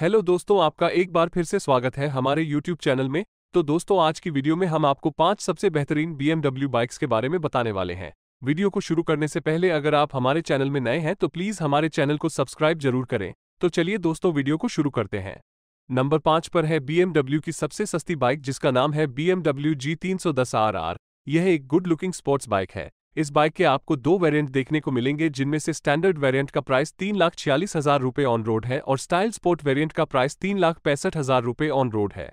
hello दोस्तों आपका एक बार फिर से स्वागत है हमारे YouTube चैनल में तो दोस्तों आज की वीडियो में हम आपको पांच सबसे बेहतरीन BMW बाइक्स के बारे में बताने वाले हैं वीडियो को शुरू करने से पहले अगर आप हमारे चैनल में नए हैं तो प्लीज हमारे चैनल को सब्सक्राइब जरूर करें तो चलिए दोस्तों वीडियो को शुरू करते हैं नंबर पांच पर है बीएमडब्ल्यू की सबसे सस्ती बाइक जिसका नाम है दस आर आर यह एक गुड लुकिंग स्पोर्ट्स बाइक है इस बाइक के आपको दो वेरिएंट देखने को मिलेंगे जिनमें से स्टैंडर्ड वेरिएंट का प्राइस तीन लाख छियालीस हजार रुपये ऑन रोड है और स्टाइल स्पोर्ट वेरिएंट का प्राइस तीन लाख पैंसठ हजार रुपये ऑन रोड है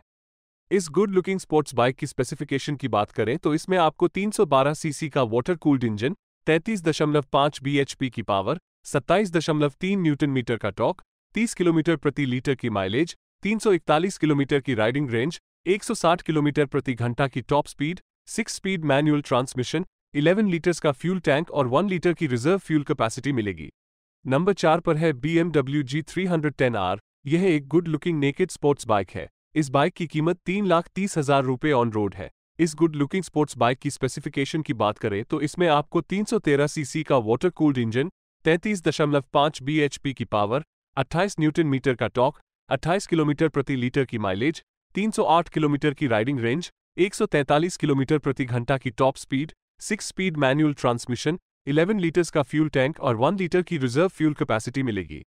इस गुड लुकिंग स्पोर्ट्स बाइक की स्पेसिफिकेशन की बात करें तो इसमें आपको 312 सीसी का वाटर कूल्ड इंजन 33.5 बीएचपी की पावर 27.3 न्यूटन मीटर का टॉक 30 किलोमीटर प्रति लीटर की माइलेज 341 किलोमीटर की राइडिंग रेंज 160 किलोमीटर प्रति घंटा की top speed six speed manual transmission 11 litres का फ्यूल टैंक और 1 लीटर की रिजर्व फ्यूल कैपेसिटी मिलेगी नंबर चार पर है B M W G three hundred ten R यह एक good looking naked sports bike है इस बाइक की कीमत तीन लाख तीस हजार रुपये ऑन रोड है इस गुड लुकिंग स्पोर्ट्स बाइक की स्पेसिफिकेशन की बात करें तो इसमें आपको 313 सीसी का वाटर कूल्ड इंजन 33.5 बीएचपी की पावर 28 न्यूटन मीटर का टॉक 28 किलोमीटर प्रति लीटर की माइलेज 308 किलोमीटर की राइडिंग रेंज 143 किलोमीटर प्रति घंटा की top speed six speed manual transmission 11 litres का फ्यूल टैंक और 1 लीटर की रिजर्व फ्यूल कैपेसिटी मिलेगी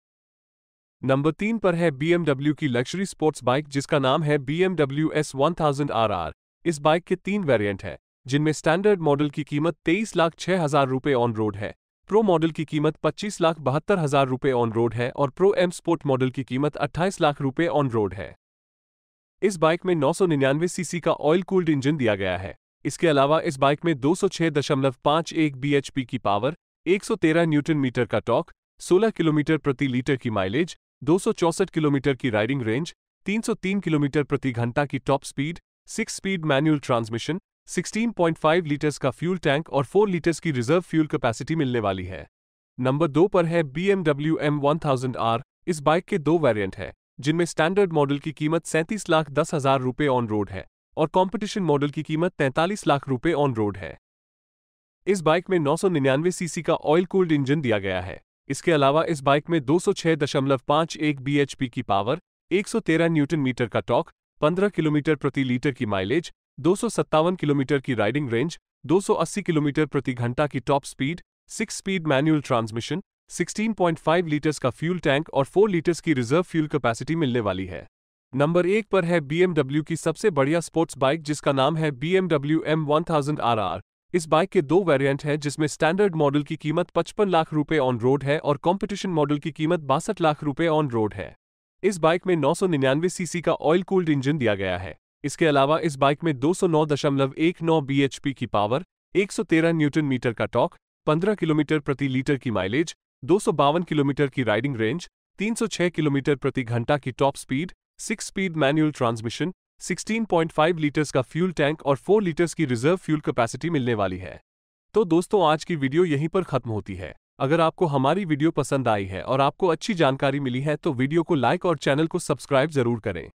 नंबर तीन पर है बीएमडब्ल्यू की लग्जरी स्पोर्ट्स बाइक जिसका नाम है BMW S one thousand R R इस बाइक के तीन वेरिएंट हैं जिनमें स्टैंडर्ड मॉडल की कीमत तेईस लाख छह हजार रुपये ऑन रोड है प्रो मॉडल की कीमत पच्चीस लाख बहत्तर हजार रुपये ऑन रोड है और प्रो एम स्पोर्ट मॉडल की कीमत अट्ठाईस लाख रुपये ऑन रोड है इस बाइक में निन्यानवे सीसी का ऑयल कूल्ड इंजन दिया गया है इसके अलावा इस बाइक में 206.51 बीएचपी की पावर 113 न्यूटन मीटर का टॉक 16 किलोमीटर प्रति लीटर की माइलेज दो किलोमीटर की राइडिंग रेंज 303 किलोमीटर प्रति घंटा की top speed six speed manual transmission 16.5 litres का फ्यूल टैंक और 4 लीटर्स की रिजर्व फ्यूल कैपेसिटी मिलने वाली है नंबर दो पर है B M W M one thousand R इस बाइक के दो वेरियंट हैं जिनमें स्टैंडर्ड मॉडल की कीमत सैंतीस लाख दस हजार रुपये ऑन रोड है और कंपटीशन मॉडल की कीमत 43 लाख रुपए ऑन रोड है इस बाइक में 999 सीसी का ऑयल कूल्ड इंजन दिया गया है इसके अलावा इस बाइक में 206.51 बीएचपी की पावर 113 न्यूटन मीटर का टॉक 15 किलोमीटर प्रति लीटर की माइलेज दो किलोमीटर की राइडिंग रेंज 280 किलोमीटर प्रति घंटा की top speed six speed manual transmission 16.5 litres का फ्यूल टैंक और 4 लीटर्स की रिजर्व फ्यूल कैपेसिटी मिलने वाली है नंबर एक पर है बीएमडब्ल्यू की सबसे बढ़िया स्पोर्ट्स बाइक जिसका नाम है बीएमडब्ल्यू एम वन थाउजेंड इस बाइक के दो वेरिएंट हैं जिसमें स्टैंडर्ड मॉडल की कीमत 55 लाख रुपए ऑन रोड है और कंपटीशन मॉडल की कीमत बासठ लाख रुपए ऑन रोड है इस बाइक में 999 सीसी का ऑयल कूल्ड इंजन दिया गया है इसके अलावा इस बाइक में 209.19 बीएचपी की पावर 113 न्यूटन मीटर का टॉक 15 किलोमीटर प्रति लीटर की माइलेज दो किलोमीटर की राइडिंग रेंज 306 किलोमीटर प्रति घंटा की top speed six speed manual transmission 16.5 litres का फ्यूल टैंक और 4 लीटर्स की रिजर्व फ्यूल कैपेसिटी मिलने वाली है तो दोस्तों आज की वीडियो यहीं पर खत्म होती है अगर आपको हमारी वीडियो पसंद आई है और आपको अच्छी जानकारी मिली है तो वीडियो को लाइक और चैनल को सब्सक्राइब जरूर करें